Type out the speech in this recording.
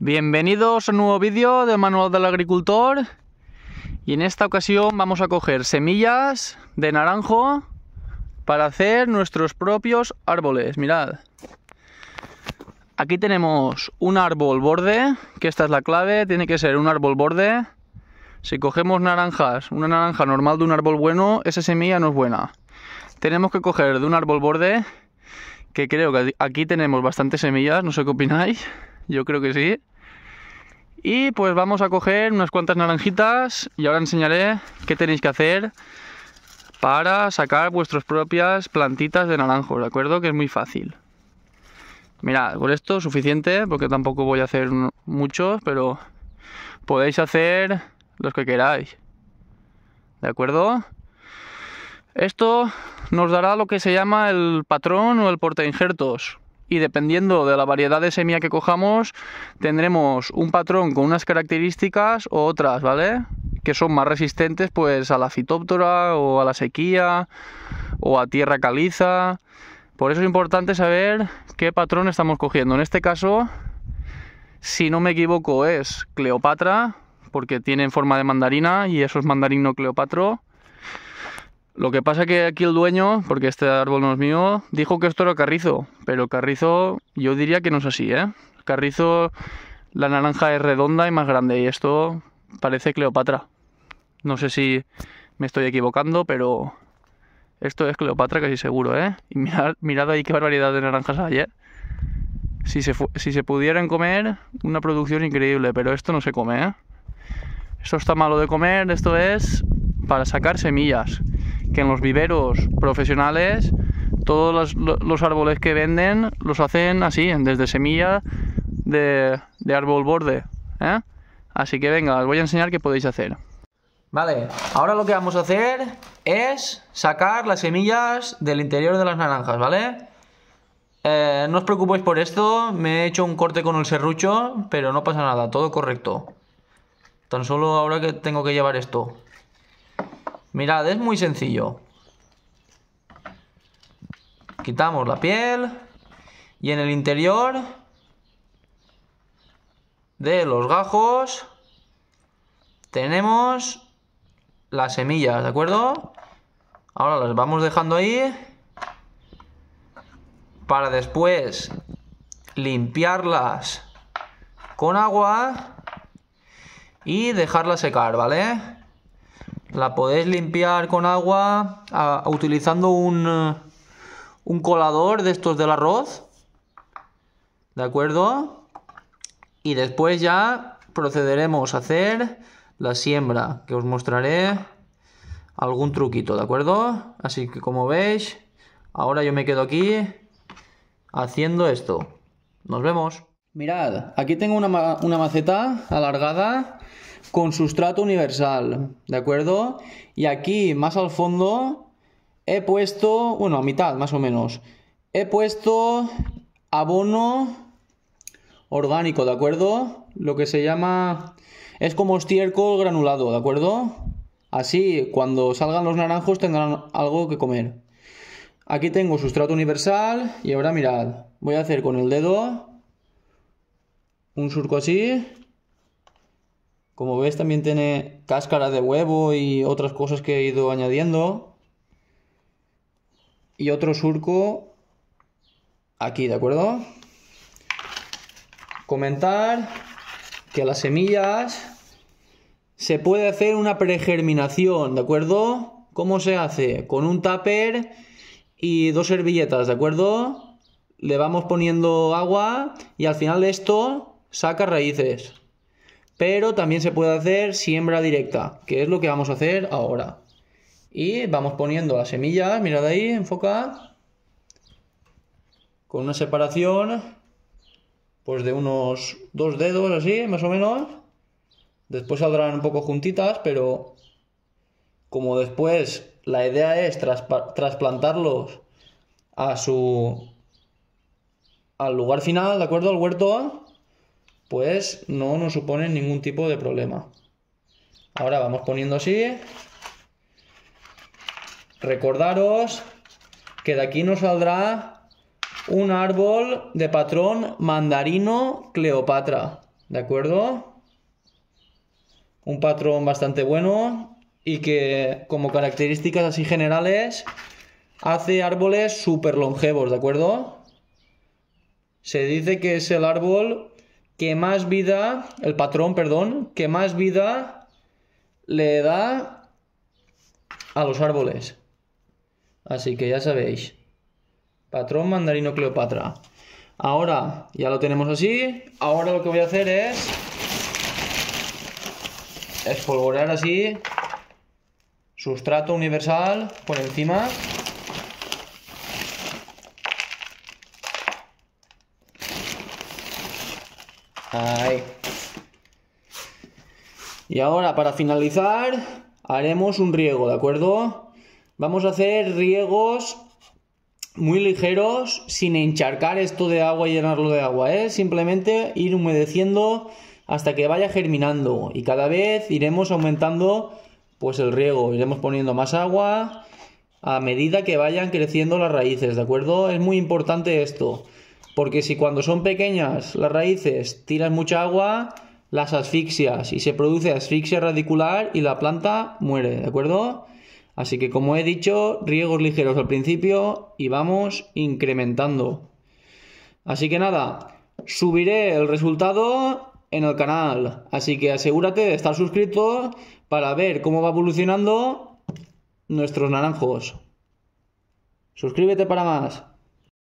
Bienvenidos a un nuevo vídeo de Manual del Agricultor y en esta ocasión vamos a coger semillas de naranjo para hacer nuestros propios árboles, mirad. Aquí tenemos un árbol borde, que esta es la clave, tiene que ser un árbol borde. Si cogemos naranjas, una naranja normal de un árbol bueno, esa semilla no es buena. Tenemos que coger de un árbol borde, que creo que aquí tenemos bastantes semillas, no sé qué opináis yo creo que sí. Y pues vamos a coger unas cuantas naranjitas y ahora enseñaré qué tenéis que hacer para sacar vuestras propias plantitas de naranjos, ¿de acuerdo? Que es muy fácil. Mirad, con esto suficiente porque tampoco voy a hacer muchos, pero podéis hacer los que queráis. ¿De acuerdo? Esto nos dará lo que se llama el patrón o el porta injertos y dependiendo de la variedad de semilla que cojamos, tendremos un patrón con unas características o otras, ¿vale? Que son más resistentes pues a la fitóptora o a la sequía o a tierra caliza. Por eso es importante saber qué patrón estamos cogiendo. En este caso, si no me equivoco, es Cleopatra, porque tiene forma de mandarina y eso es mandarino Cleopatro. Lo que pasa que aquí el dueño, porque este árbol no es mío, dijo que esto era carrizo, pero carrizo yo diría que no es así, ¿eh? carrizo, la naranja es redonda y más grande y esto parece Cleopatra. No sé si me estoy equivocando, pero esto es Cleopatra casi seguro, ¿eh? Y mirad, ahí qué barbaridad de naranjas hay, ¿eh? Si se, si se pudieran comer, una producción increíble, pero esto no se come, ¿eh? Esto está malo de comer, esto es para sacar semillas que en los viveros profesionales todos los, árboles que venden los hacen así, desde semilla de, árbol borde. ¿eh? Así que venga, os voy a enseñar qué podéis hacer. Vale, ahora lo que vamos a hacer es sacar las semillas del interior de las naranjas, ¿vale? Eh, no os preocupéis por esto, me he hecho un corte con el serrucho, pero no pasa nada, todo correcto. Tan solo ahora que tengo que llevar esto. Mirad, es muy sencillo. Quitamos la piel. Y en el interior de los gajos tenemos las semillas, ¿de acuerdo? Ahora las vamos dejando ahí para después limpiarlas con agua y dejarlas secar, ¿vale? La podéis limpiar con agua utilizando un, eh, un colador de estos del arroz. ¿De acuerdo? Y después ya procederemos a hacer la siembra, que os mostraré algún truquito, ¿de acuerdo? Así que como veis, ahora yo me quedo aquí haciendo esto. Nos vemos. Mirad, aquí tengo una, una maceta alargada con sustrato universal, ¿de acuerdo? Y aquí, más al fondo, he puesto, bueno, a mitad más o menos, he puesto abono orgánico, ¿de acuerdo? Lo que se llama, es como estiércol granulado, ¿de acuerdo? Así, cuando salgan los naranjos tendrán algo que comer. Aquí tengo sustrato universal y ahora mirad, voy a hacer con el dedo un surco así como ves también tiene cáscara de huevo y otras cosas que he ido añadiendo. Y otro surco aquí, ¿de acuerdo? Comentar que a las semillas se puede hacer una pregerminación, ¿de acuerdo? ¿Cómo se hace? Con un tupper y dos servilletas, ¿de acuerdo? Le vamos poniendo agua y al final de esto saca raíces. Pero también se puede hacer siembra directa, que es lo que vamos a hacer ahora. Y vamos poniendo las semillas, mirad ahí, enfoca, con una separación pues de unos dos dedos así, más o menos. Después saldrán un poco juntitas, pero como después la idea es trasplantarlos a su al lugar final, ¿de acuerdo? Al huerto, pues no nos supone ningún tipo de problema. Ahora vamos poniendo así. Recordaros que de aquí nos saldrá un árbol de patrón mandarino Cleopatra. ¿De acuerdo? Un patrón bastante bueno y que como características así generales hace árboles súper longevos, ¿de acuerdo? Se dice que es el árbol que más vida, el patrón, perdón, que más vida le da a los árboles. Así que ya sabéis, patrón mandarino Cleopatra. Ahora ya lo tenemos así, ahora lo que voy a hacer es espolvorear así sustrato universal por encima Y ahora para finalizar haremos un riego, ¿de acuerdo? Vamos a hacer riegos muy ligeros sin encharcar esto de agua y llenarlo de agua, ¿eh? Simplemente ir humedeciendo hasta que vaya germinando y cada vez iremos aumentando pues el riego, iremos poniendo más agua a medida que vayan creciendo las raíces, ¿de acuerdo? Es muy importante esto. Porque si cuando son pequeñas las raíces tiran mucha agua, las asfixias y se produce asfixia radicular y la planta muere, ¿de acuerdo? Así que como he dicho, riegos ligeros al principio y vamos incrementando. Así que nada, subiré el resultado en el canal, así que asegúrate de estar suscrito para ver cómo va evolucionando nuestros naranjos. Suscríbete para más.